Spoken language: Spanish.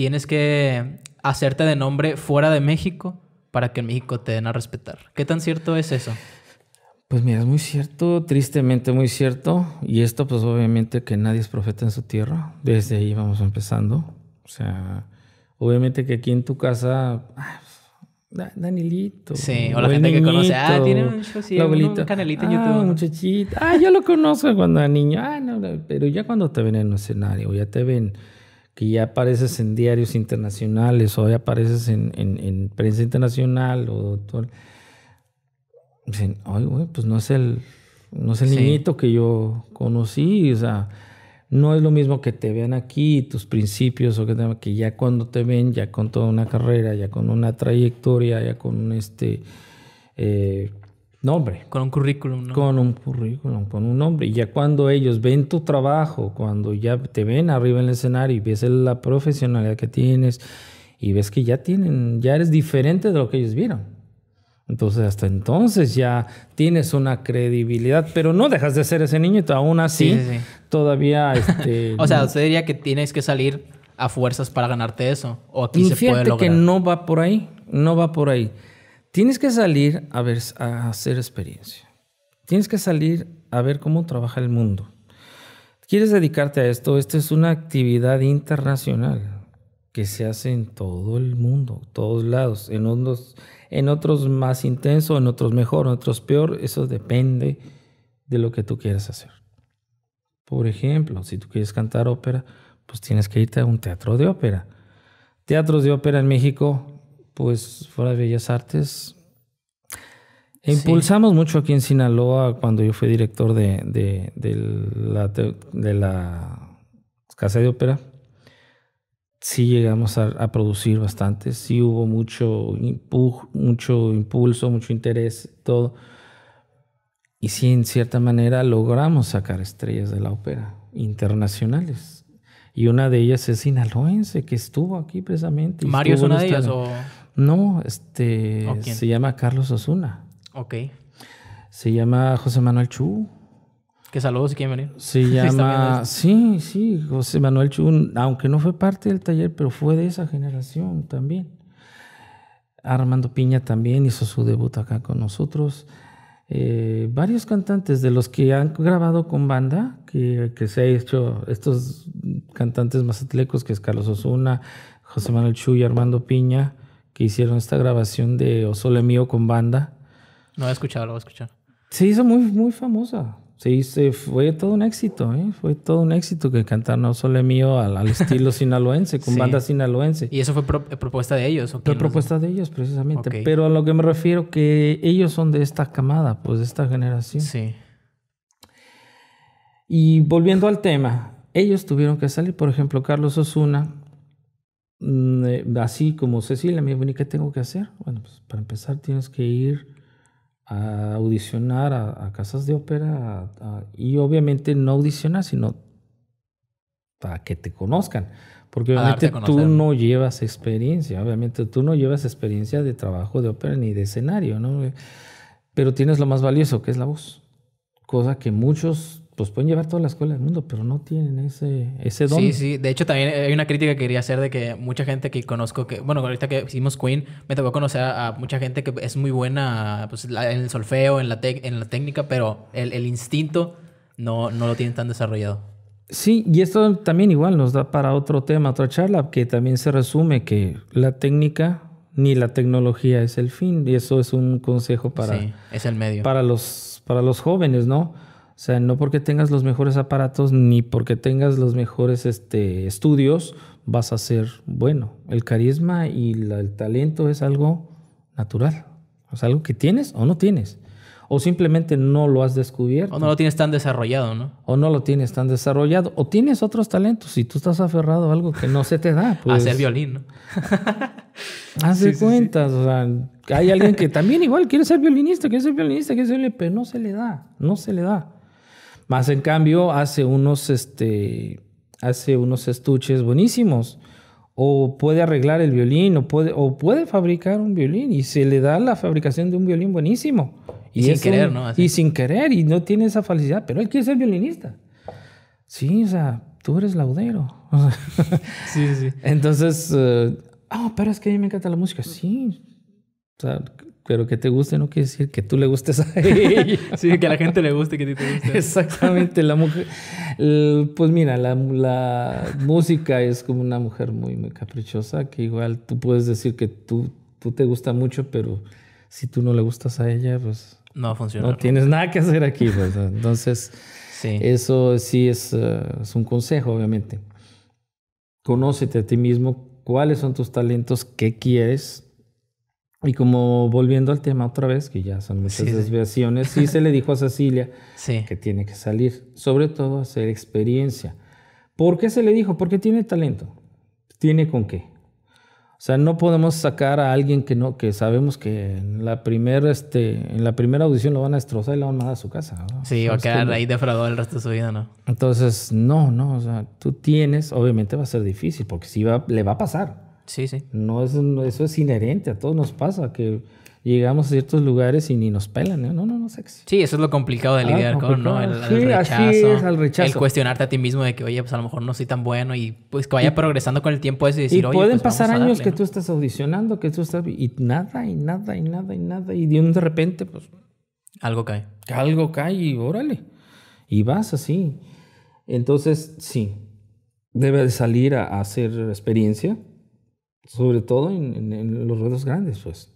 tienes que hacerte de nombre fuera de México para que en México te den a respetar. ¿Qué tan cierto es eso? Pues mira, es muy cierto, tristemente muy cierto. Y esto pues obviamente que nadie es profeta en su tierra. Desde ahí vamos empezando. O sea, obviamente que aquí en tu casa... Ah, pues, Danilito. Sí, o la gente que conoce. Ah, tiene un, sí, canalito en ah, YouTube. muchachita. Ah, yo lo conozco cuando era niño. Ah, no, pero ya cuando te ven en un escenario, ya te ven que ya apareces en diarios internacionales o ya apareces en, prensa internacional o todo, dicen, ay, güey, pues no es el, no es el niñito que yo conocí, o sea, no es lo mismo que te vean aquí, tus principios, o que, te, que ya cuando te ven, ya con toda una carrera, ya con una trayectoria, ya con este, eh, nombre. Con un currículum, Con un currículum, con un nombre. Y ya cuando ellos ven tu trabajo, cuando ya te ven arriba en el escenario y ves la profesionalidad que tienes y ves que ya tienen, ya eres diferente de lo que ellos vieron. Entonces hasta entonces ya tienes una credibilidad, pero no dejas de ser ese niño y aún así todavía... Este, o sea, usted diría que tienes que salir a fuerzas para ganarte eso. O aquí se puede lograr. que no va por ahí, no va por ahí. Tienes que salir a, ver, a hacer experiencia. Tienes que salir a ver cómo trabaja el mundo. ¿Quieres dedicarte a esto? Esta es una actividad internacional que se hace en todo el mundo, todos lados, en unos, en otros más intenso, en otros mejor, en otros peor, eso depende de lo que tú quieras hacer. Por ejemplo, si tú quieres cantar ópera, pues tienes que irte a un teatro de ópera. Teatros de ópera en México pues fuera de Bellas Artes. impulsamos mucho aquí en Sinaloa cuando yo fui director de, de, la, Casa de Ópera. Sí llegamos a, producir bastante, sí hubo mucho, mucho impulso, mucho interés, todo. Y sí, en cierta manera logramos sacar estrellas de la ópera internacionales. Y una de ellas es sinaloense, que estuvo aquí precisamente. ¿Mario es una de ellas? O... No, este se llama Carlos Osuna. Ok. Se llama José Manuel Chu. Qué saludos si quieren venir. Se llama, sí, sí, José Manuel Chu, aunque no fue parte del taller, pero fue de esa generación también. Armando Piña también hizo su debut acá con nosotros. Eh, varios cantantes de los que han grabado con banda, que, se ha hecho estos cantantes más atlecos que es Carlos Osuna, José Manuel Chu y Armando Piña, que hicieron esta grabación de Sole Mío con banda. No he escuchado, lo voy a escuchar. Se hizo muy, muy famosa. Se fue todo un éxito, ¿eh? Fue todo un éxito que cantaron Osole Mío al, estilo sinaloense, con banda sinaloense. ¿Y eso fue eh, propuesta de ellos? fue propuesta de ellos, precisamente. Pero a lo que me refiero, que ellos son de esta camada, pues de esta generación. Sí. Y volviendo al tema, ellos tuvieron que salir, por ejemplo, Carlos Osuna Mm, eh, así como Cecilia me dijo, qué tengo que hacer? Bueno, pues para empezar tienes que ir a audicionar a, casas de ópera y obviamente no audicionar, sino para que te conozcan. Porque obviamente tú no llevas experiencia, obviamente tú no llevas experiencia de trabajo de ópera ni de escenario, Pero tienes lo más valioso, que es la voz. Cosa que muchos pues pueden llevar toda la escuela del mundo, pero no tienen ese, ese don. Sí, sí. De hecho, también hay una crítica que quería hacer de que mucha gente que conozco, que, bueno, ahorita que hicimos Queen, me tocó conocer a, mucha gente que es muy buena pues, en el solfeo, en la, en la técnica, pero el, el, instinto no, no lo tienen tan desarrollado. Sí, y esto también igual nos da para otro tema, otra charla, que también se resume que la técnica ni la tecnología es el fin, y eso es un consejo para, es el medio. para, los, para los jóvenes, ¿no? O sea, no porque tengas los mejores aparatos ni porque tengas los mejores este, estudios vas a ser bueno. El carisma y el talento es algo natural. Es algo que tienes o no tienes. O simplemente no lo has descubierto. O no lo tienes tan desarrollado, ¿no? O no lo tienes tan desarrollado. O tienes otros talentos y tú estás aferrado a algo que no se te da. Pues, Hacer violín, ¿no? Haz de cuentas, o sea, hay alguien que también igual quiere ser violinista, quiere ser violinista, quiere ser violinista, pero no se le da, no se le da. Más en cambio, hace unos, este, hace unos estuches buenísimos. O puede arreglar el violín, o puede, o puede fabricar un violín. Y se le da la fabricación de un violín buenísimo. Y, sin querer, ¿no? Y sin querer, y no tiene esa felicidad Pero él quiere ser violinista. Sí, o sea, tú eres laudero. sí, sí. Entonces, eh, ah, pero es que a mí me encanta la música. Sí, pero que te guste no quiere decir que tú le gustes a ella. sí, que a la gente le guste, que a ti te guste. Exactamente, la Pues mira, la, música es como una mujer muy, muy caprichosa, que igual tú puedes decir que tú, te gusta mucho, pero si tú no le gustas a ella, pues. No funciona. No tienes nada que hacer aquí, pues, Entonces, eso sí es, eh, es un consejo, obviamente. Conócete a ti mismo, cuáles son tus talentos, qué quieres y como volviendo al tema otra vez, que ya son muchas desviaciones, sí. se le dijo a Cecilia que tiene que salir, sobre todo hacer experiencia. ¿Por qué se le dijo? Porque tiene talento. ¿Tiene con qué? O sea, no podemos sacar a alguien que no, que sabemos que en la primera, este, en la primera audición lo van a destrozar y lo van a mandar a su casa. Sí, va a quedar ahí defraudado el resto de su vida, ¿no? Entonces, no, no, o sea, tú tienes, obviamente va a ser difícil, porque sí va, le va a pasar. Sí, sí. No es, eso es inherente, a todos nos pasa que llegamos a ciertos lugares y ni nos pelan, ¿eh? ¿no? No, no, Sí, eso es lo complicado de ah, lidiar con, ¿no? El, sí, el cuestionarte a ti mismo de que, oye, pues a lo mejor no soy tan bueno y pues que vaya progresando con el tiempo eso y decir, y pueden pues, pasar años que tú estás audicionando, que tú estás... Y nada, y nada, y nada, y nada. Y de repente, pues... Algo cae. Algo cae y órale. Y vas así. Entonces, sí, debe de salir a hacer experiencia sobre todo en, en, los ruedos grandes, pues.